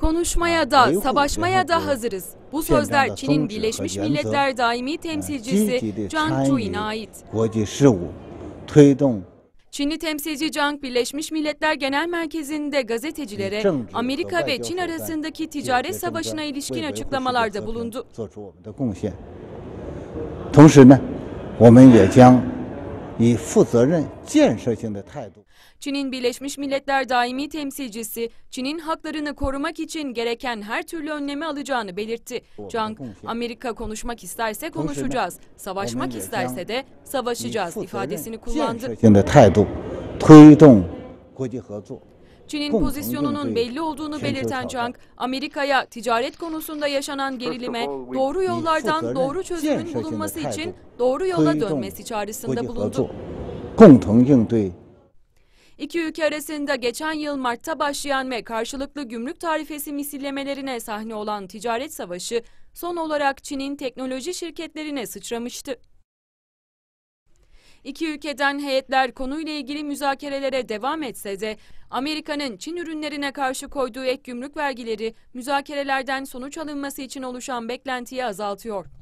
Konuşmaya da, savaşmaya da hazırız. Bu sözler Çin'in Birleşmiş Milletler Daimi Temsilcisi Zhang Zhuyin'e ait. Çinli temsilci Zhang, Birleşmiş Milletler Genel Merkezi'nde gazetecilere Amerika ve Çin arasındaki ticaret savaşına ilişkin açıklamalarda bulundu. 同时呢，我们也将以负责任、建设性的态度。Çin'in Birleşmiş Milletler Daimi Temsilcisi, Çin'in haklarını korumak için gereken her türlü önlemi alacağını belirtti. Zhang, Amerika konuşmak isterse konuşacağız, savaşmak isterse de savaşacağız ifadesini kullandı. Çin'in pozisyonunun belli olduğunu belirten Chang, Amerika'ya ticaret konusunda yaşanan gerilime doğru yollardan doğru çözümün bulunması için doğru yola dönmesi çağrısında bulundu. İki ülke arasında geçen yıl Mart'ta başlayan ve karşılıklı gümrük tarifesi misillemelerine sahne olan ticaret savaşı son olarak Çin'in teknoloji şirketlerine sıçramıştı. İki ülkeden heyetler konuyla ilgili müzakerelere devam etse de Amerika'nın Çin ürünlerine karşı koyduğu ek gümrük vergileri müzakerelerden sonuç alınması için oluşan beklentiyi azaltıyor.